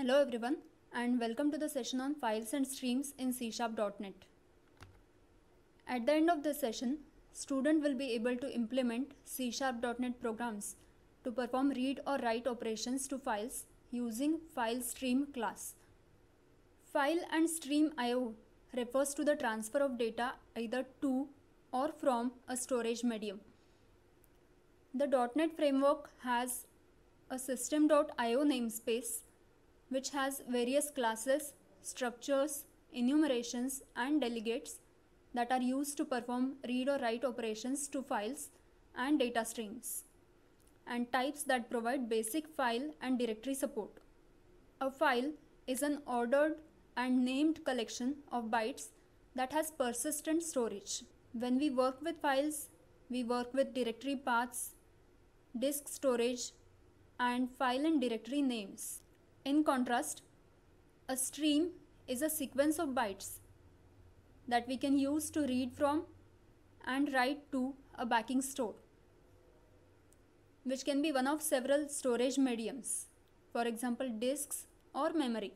Hello everyone and welcome to the session on files and streams in c At the end of this session, student will be able to implement c programs to perform read or write operations to files using file stream class. File and stream IO refers to the transfer of data either to or from a storage medium. The .NET framework has a system.io namespace which has various classes, structures, enumerations and delegates that are used to perform read or write operations to files and data streams and types that provide basic file and directory support. A file is an ordered and named collection of bytes that has persistent storage. When we work with files, we work with directory paths, disk storage and file and directory names. In contrast, a stream is a sequence of bytes that we can use to read from and write to a backing store, which can be one of several storage mediums, for example, disks or memory.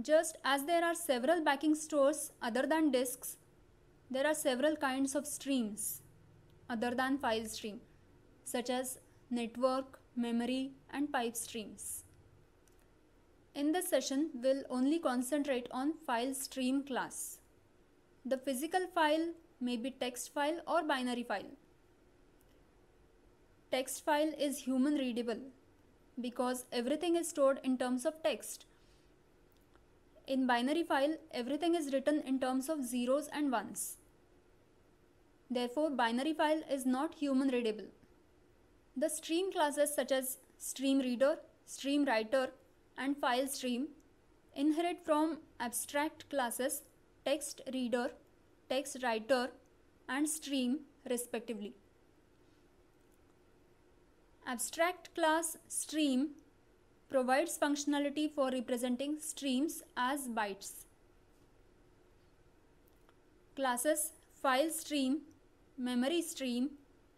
Just as there are several backing stores other than disks, there are several kinds of streams other than file stream, such as network, memory, and pipe streams. In this session, we'll only concentrate on file stream class. The physical file may be text file or binary file. Text file is human readable because everything is stored in terms of text. In binary file, everything is written in terms of zeros and ones. Therefore, binary file is not human readable. The stream classes such as stream reader, stream writer, and file stream inherit from abstract classes text reader, text writer and stream respectively. Abstract class stream provides functionality for representing streams as bytes. Classes file stream, memory stream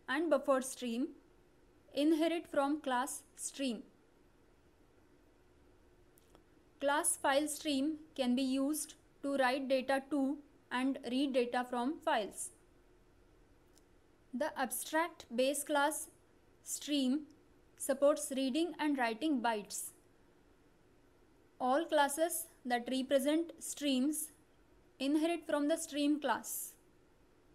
and buffer stream inherit from class stream. Class file stream can be used to write data to and read data from files. The abstract base class stream supports reading and writing bytes. All classes that represent streams inherit from the stream class.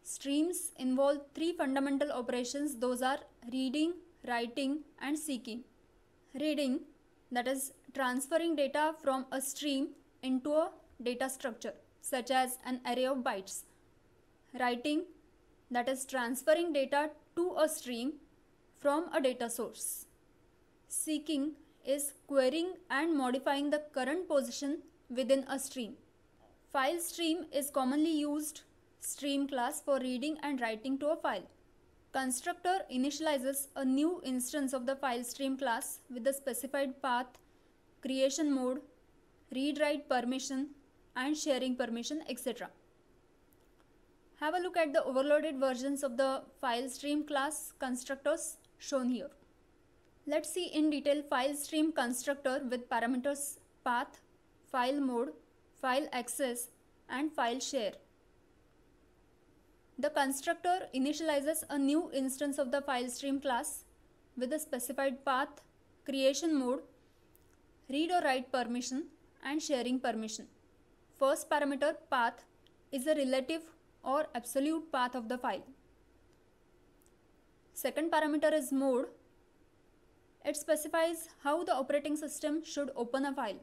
Streams involve three fundamental operations those are reading, writing and seeking. Reading that is transferring data from a stream into a data structure such as an array of bytes. Writing that is transferring data to a stream from a data source. Seeking is querying and modifying the current position within a stream. File stream is commonly used stream class for reading and writing to a file. Constructor initializes a new instance of the file stream class with the specified path creation mode, read write permission and sharing permission etc. Have a look at the overloaded versions of the file stream class constructors shown here. Let's see in detail file stream constructor with parameters path, file mode, file access and file share. The constructor initializes a new instance of the file stream class with a specified path, creation mode read or write permission and sharing permission. First parameter path is the relative or absolute path of the file. Second parameter is mode. It specifies how the operating system should open a file.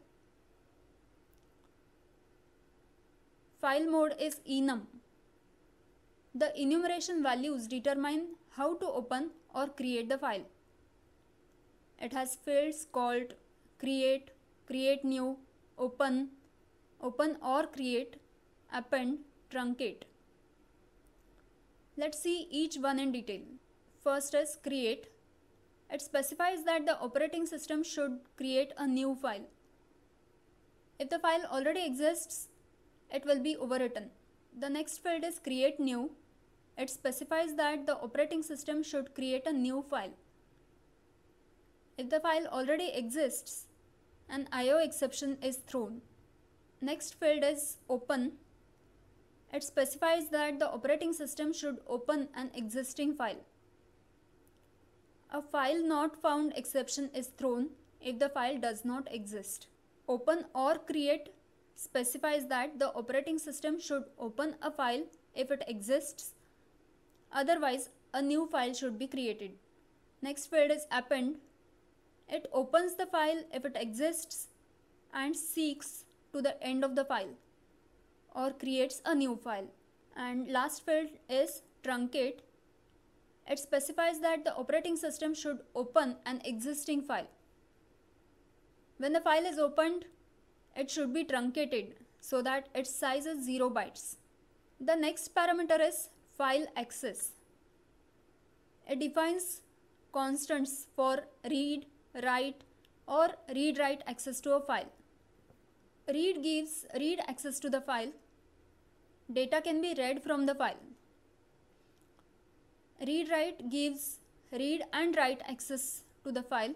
File mode is enum. The enumeration values determine how to open or create the file. It has fields called create create new open open or create append truncate let's see each one in detail first is create it specifies that the operating system should create a new file if the file already exists it will be overwritten the next field is create new it specifies that the operating system should create a new file if the file already exists an IO exception is thrown. Next field is open. It specifies that the operating system should open an existing file. A file not found exception is thrown if the file does not exist. Open or create specifies that the operating system should open a file if it exists. Otherwise, a new file should be created. Next field is append it opens the file if it exists and seeks to the end of the file or creates a new file. And last field is truncate. It specifies that the operating system should open an existing file. When the file is opened, it should be truncated so that its size is 0 bytes. The next parameter is file access. It defines constants for read, write or read write access to a file. Read gives read access to the file. Data can be read from the file. Read write gives read and write access to the file.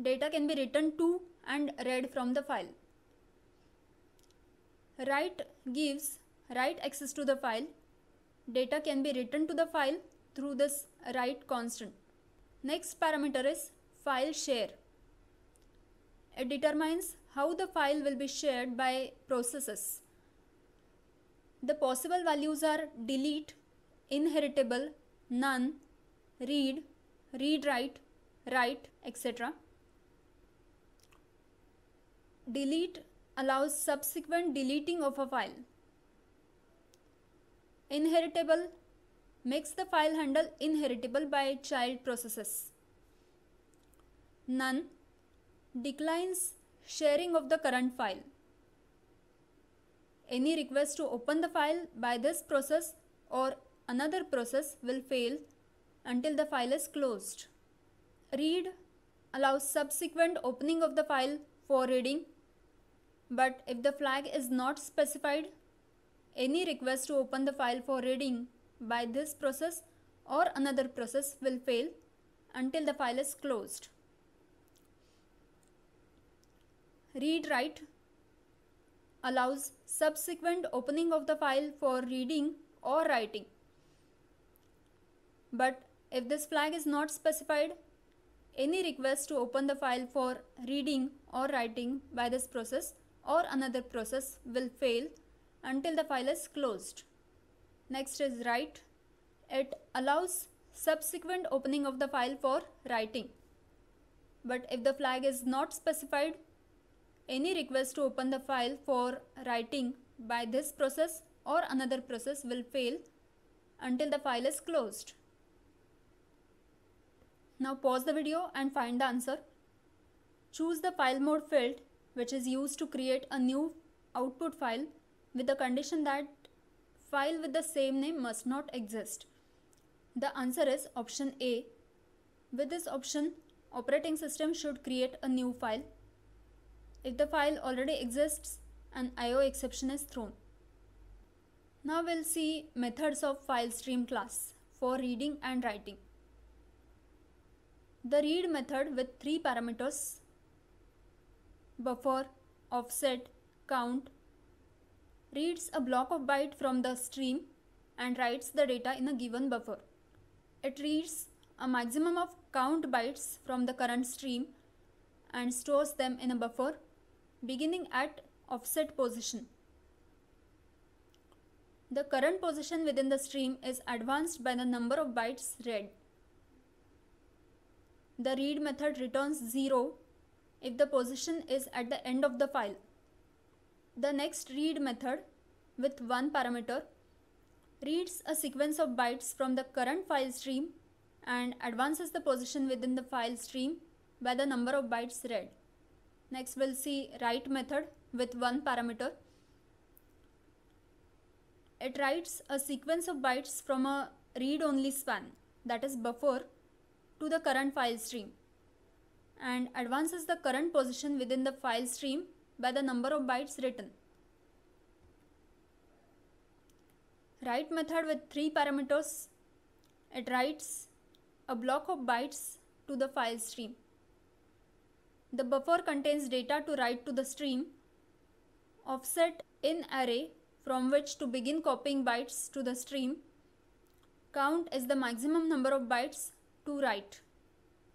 Data can be written to and read from the file. Write gives write access to the file. Data can be written to the file through this write constant. Next parameter is file share. It determines how the file will be shared by processes. The possible values are delete, inheritable, none, read, read write, write, etc. Delete allows subsequent deleting of a file. Inheritable makes the file handle inheritable by child processes. None declines sharing of the current file. Any request to open the file by this process or another process will fail until the file is closed. Read allows subsequent opening of the file for reading but if the flag is not specified, any request to open the file for reading by this process or another process will fail until the file is closed. read write allows subsequent opening of the file for reading or writing. But if this flag is not specified, any request to open the file for reading or writing by this process or another process will fail until the file is closed. Next is write. It allows subsequent opening of the file for writing. But if the flag is not specified, any request to open the file for writing by this process or another process will fail until the file is closed. Now pause the video and find the answer. Choose the file mode field which is used to create a new output file with the condition that file with the same name must not exist. The answer is option A. With this option, operating system should create a new file if the file already exists an IO exception is thrown. Now we'll see methods of file stream class for reading and writing. The read method with three parameters buffer, offset, count reads a block of byte from the stream and writes the data in a given buffer. It reads a maximum of count bytes from the current stream and stores them in a buffer beginning at offset position. The current position within the stream is advanced by the number of bytes read. The read method returns 0 if the position is at the end of the file. The next read method with one parameter reads a sequence of bytes from the current file stream and advances the position within the file stream by the number of bytes read. Next we'll see write method with one parameter. It writes a sequence of bytes from a read-only span that is buffer to the current file stream and advances the current position within the file stream by the number of bytes written. Write method with three parameters. It writes a block of bytes to the file stream. The buffer contains data to write to the stream, offset in array from which to begin copying bytes to the stream, count is the maximum number of bytes to write.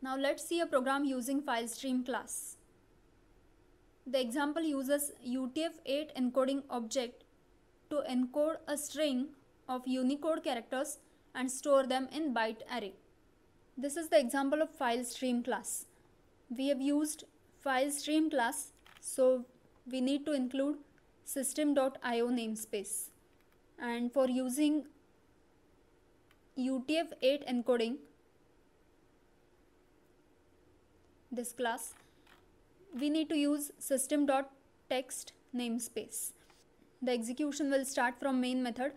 Now let's see a program using filestream class. The example uses UTF-8 encoding object to encode a string of Unicode characters and store them in byte array. This is the example of filestream class. We have used file stream class so we need to include system.io namespace and for using UTF-8 encoding this class we need to use system.text namespace the execution will start from main method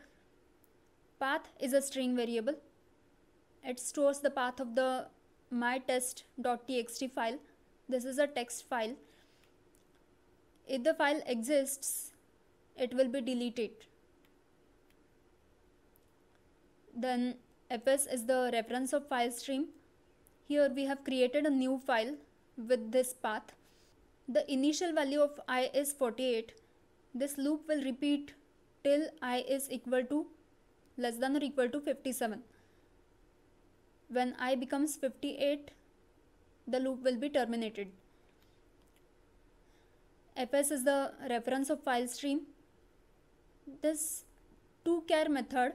path is a string variable it stores the path of the mytest.txt file this is a text file if the file exists it will be deleted then fs is the reference of file stream here we have created a new file with this path the initial value of i is 48 this loop will repeat till i is equal to less than or equal to 57 when i becomes 58 the loop will be terminated. fs is the reference of file stream. This care method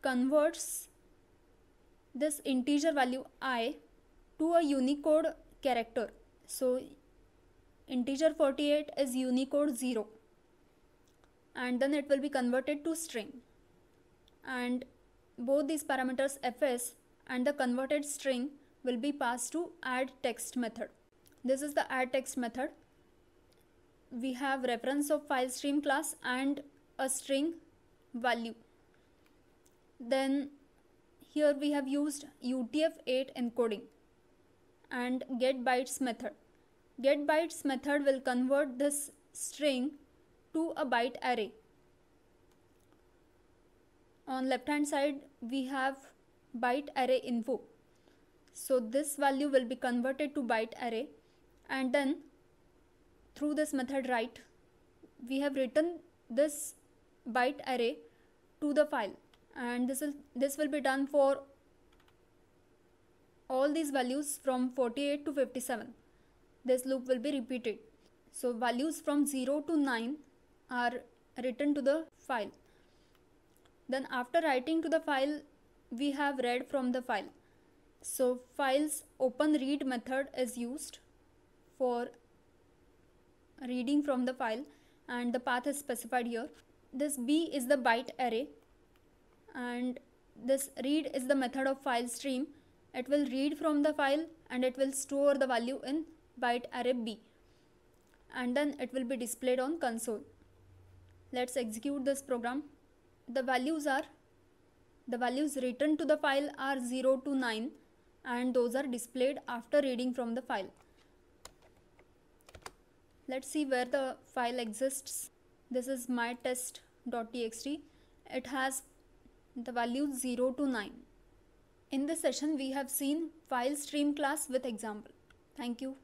converts this integer value i to a unicode character. So integer 48 is unicode 0 and then it will be converted to string and both these parameters fs and the converted string will be passed to add text method. This is the add text method. We have reference of file stream class and a string value. Then here we have used UTF-8 encoding and get bytes method. Get bytes method will convert this string to a byte array. On left hand side we have byte array info so this value will be converted to byte array and then through this method write we have written this byte array to the file and this will this will be done for all these values from 48 to 57 this loop will be repeated so values from 0 to 9 are written to the file then after writing to the file we have read from the file so files open read method is used for reading from the file and the path is specified here. This B is the byte array and this read is the method of file stream. It will read from the file and it will store the value in byte array B and then it will be displayed on console. Let's execute this program. The values are the values written to the file are 0 to 9 and those are displayed after reading from the file. Let's see where the file exists. This is my test.txt. It has the values 0 to 9. In this session, we have seen file stream class with example. Thank you.